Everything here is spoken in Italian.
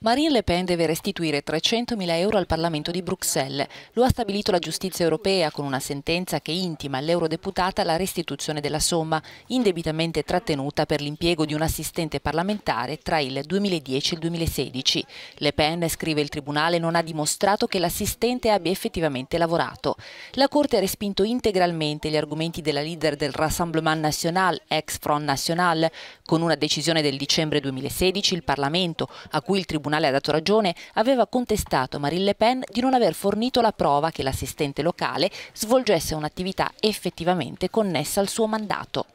Marine Le Pen deve restituire 300.000 euro al Parlamento di Bruxelles. Lo ha stabilito la giustizia europea con una sentenza che intima all'eurodeputata la restituzione della somma, indebitamente trattenuta per l'impiego di un assistente parlamentare tra il 2010 e il 2016. Le Pen, scrive il Tribunale, non ha dimostrato che l'assistente abbia effettivamente lavorato. La Corte ha respinto integralmente gli argomenti della leader del Rassemblement National, ex Front National. Con una decisione del dicembre 2016 il Parlamento, a cui il Tribunale Tribunale ha dato ragione, aveva contestato Marine Le Pen di non aver fornito la prova che l'assistente locale svolgesse un'attività effettivamente connessa al suo mandato.